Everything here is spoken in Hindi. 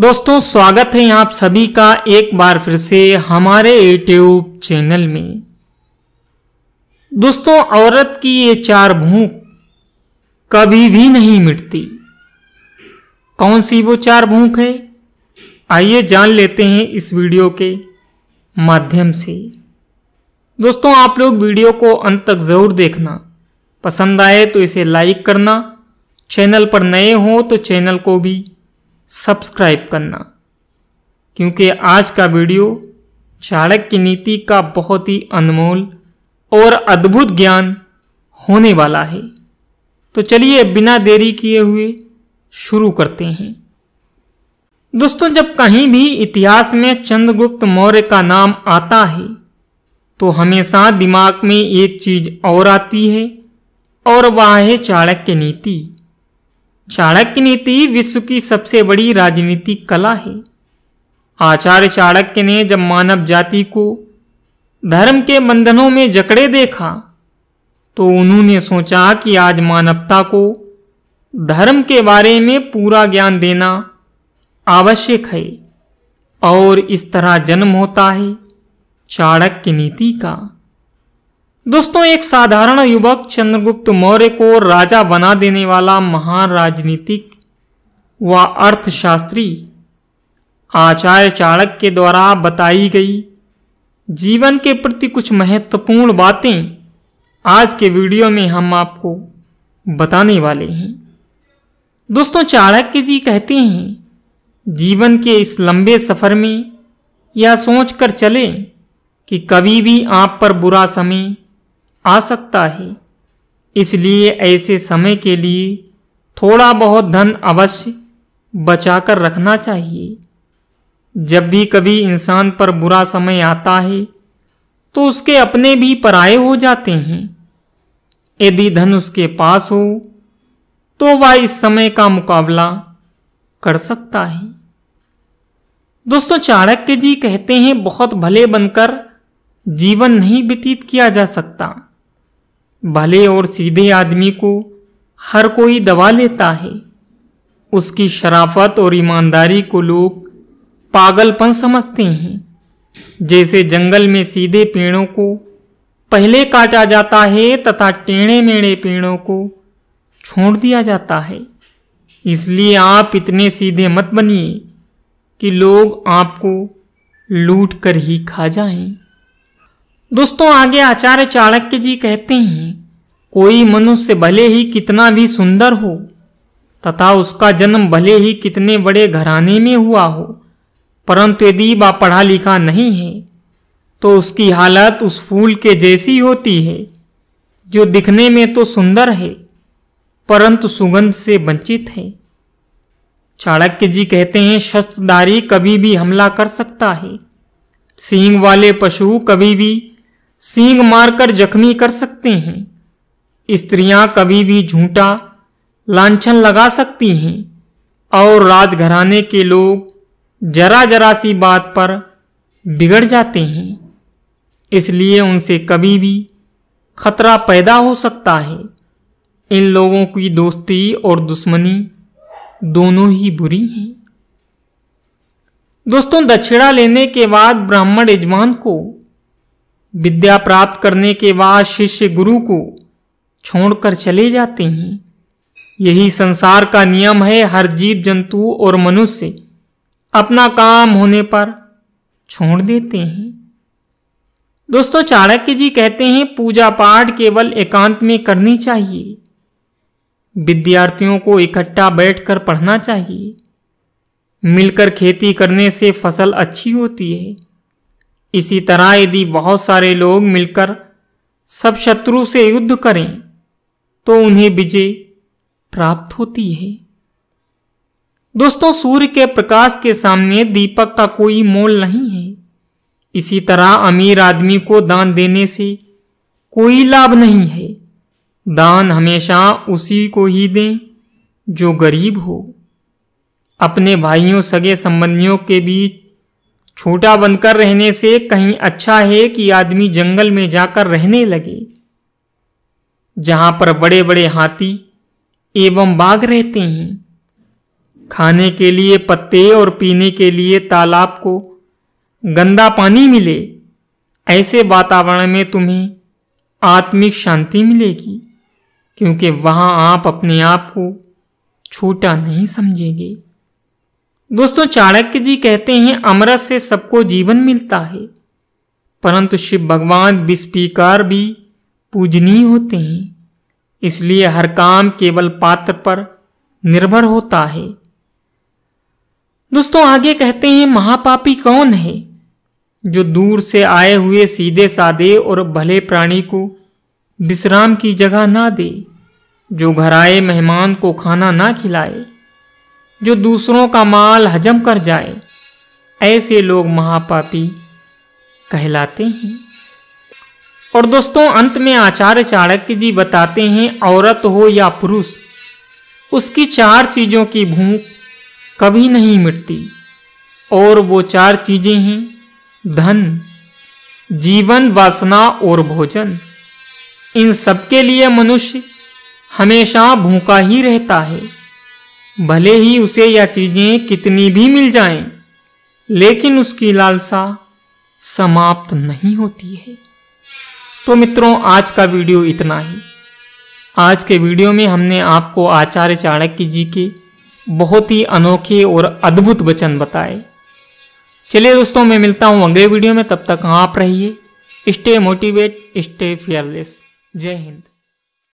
दोस्तों स्वागत है आप सभी का एक बार फिर से हमारे यूट्यूब चैनल में दोस्तों औरत की ये चार भूख कभी भी नहीं मिटती कौन सी वो चार भूख है आइए जान लेते हैं इस वीडियो के माध्यम से दोस्तों आप लोग वीडियो को अंत तक ज़रूर देखना पसंद आए तो इसे लाइक करना चैनल पर नए हो तो चैनल को भी सब्सक्राइब करना क्योंकि आज का वीडियो चाणक्य नीति का बहुत ही अनमोल और अद्भुत ज्ञान होने वाला है तो चलिए बिना देरी किए हुए शुरू करते हैं दोस्तों जब कहीं भी इतिहास में चंद्रगुप्त मौर्य का नाम आता है तो हमेशा दिमाग में एक चीज और आती है और वह है चाणक्य नीति चाणक्य नीति विश्व की सबसे बड़ी राजनीतिक कला है आचार्य चाणक्य ने जब मानव जाति को धर्म के बंधनों में जकड़े देखा तो उन्होंने सोचा कि आज मानवता को धर्म के बारे में पूरा ज्ञान देना आवश्यक है और इस तरह जन्म होता है चाणक्य नीति का दोस्तों एक साधारण युवक चंद्रगुप्त मौर्य को राजा बना देने वाला महान राजनीतिक व अर्थशास्त्री आचार्य चाणक्य के द्वारा बताई गई जीवन के प्रति कुछ महत्वपूर्ण बातें आज के वीडियो में हम आपको बताने वाले हैं दोस्तों चाणक्य जी कहते हैं जीवन के इस लंबे सफ़र में यह सोचकर चलें कि कभी भी आप पर बुरा समय आ सकता है इसलिए ऐसे समय के लिए थोड़ा बहुत धन अवश्य बचाकर रखना चाहिए जब भी कभी इंसान पर बुरा समय आता है तो उसके अपने भी पराये हो जाते हैं यदि धन उसके पास हो तो वह इस समय का मुकाबला कर सकता है दोस्तों चाणक्य जी कहते हैं बहुत भले बनकर जीवन नहीं व्यतीत किया जा सकता भले और सीधे आदमी को हर कोई दबा लेता है उसकी शराफत और ईमानदारी को लोग पागलपन समझते हैं जैसे जंगल में सीधे पेड़ों को पहले काटा जाता है तथा टेढ़े मेढ़े पेड़ों को छोड़ दिया जाता है इसलिए आप इतने सीधे मत बनिए कि लोग आपको लूट कर ही खा जाएं। दोस्तों आगे आचार्य चाणक्य जी कहते हैं कोई मनुष्य भले ही कितना भी सुंदर हो तथा उसका जन्म भले ही कितने बड़े घराने में हुआ हो परंतु यदि वह पढ़ा लिखा नहीं है तो उसकी हालत उस फूल के जैसी होती है जो दिखने में तो सुंदर है परंतु सुगंध से वंचित है चाणक्य जी कहते हैं शस्त्रधारी कभी भी हमला कर सकता है सींग वाले पशु कभी भी सींग मारकर जख्मी कर सकते हैं स्त्रियां कभी भी झूठा लांछन लगा सकती हैं और राजघराने के लोग जरा जरा सी बात पर बिगड़ जाते हैं इसलिए उनसे कभी भी खतरा पैदा हो सकता है इन लोगों की दोस्ती और दुश्मनी दोनों ही बुरी हैं दोस्तों दक्षिणा लेने के बाद ब्राह्मण यजमान को विद्या प्राप्त करने के बाद शिष्य गुरु को छोड़कर चले जाते हैं यही संसार का नियम है हर जीव जंतु और मनुष्य अपना काम होने पर छोड़ देते हैं दोस्तों चाणक्य जी कहते हैं पूजा पाठ केवल एकांत में करनी चाहिए विद्यार्थियों को इकट्ठा बैठकर पढ़ना चाहिए मिलकर खेती करने से फसल अच्छी होती है इसी तरह यदि बहुत सारे लोग मिलकर सब शत्रु से युद्ध करें तो उन्हें विजय प्राप्त होती है दोस्तों सूर्य के प्रकाश के सामने दीपक का कोई मोल नहीं है इसी तरह अमीर आदमी को दान देने से कोई लाभ नहीं है दान हमेशा उसी को ही दें जो गरीब हो अपने भाइयों सगे संबंधियों के बीच छोटा बनकर रहने से कहीं अच्छा है कि आदमी जंगल में जाकर रहने लगे जहां पर बड़े बड़े हाथी एवं बाघ रहते हैं खाने के लिए पत्ते और पीने के लिए तालाब को गंदा पानी मिले ऐसे वातावरण में तुम्हें आत्मिक शांति मिलेगी क्योंकि वहाँ आप अपने आप को छोटा नहीं समझेंगे दोस्तों चाणक्य जी कहते हैं अमृत से सबको जीवन मिलता है परंतु शिव भगवान विस्पीकार भी पूजनीय होते हैं इसलिए हर काम केवल पात्र पर निर्भर होता है दोस्तों आगे कहते हैं महापापी कौन है जो दूर से आए हुए सीधे सादे और भले प्राणी को विश्राम की जगह ना दे जो घर आए मेहमान को खाना ना खिलाए जो दूसरों का माल हजम कर जाए ऐसे लोग महापापी कहलाते हैं और दोस्तों अंत में आचार्य चाणक्य जी बताते हैं औरत हो या पुरुष उसकी चार चीज़ों की भूख कभी नहीं मिटती और वो चार चीज़ें हैं धन जीवन वासना और भोजन इन सबके लिए मनुष्य हमेशा भूखा ही रहता है भले ही उसे यह चीजें कितनी भी मिल जाएं, लेकिन उसकी लालसा समाप्त नहीं होती है तो मित्रों आज का वीडियो इतना ही आज के वीडियो में हमने आपको आचार्य चाणक्य जी के बहुत ही अनोखे और अद्भुत वचन बताए चलिए दोस्तों मैं मिलता हूँ अगले वीडियो में तब तक आप रहिए स्टे मोटिवेट स्टे फेयरलेस जय हिंद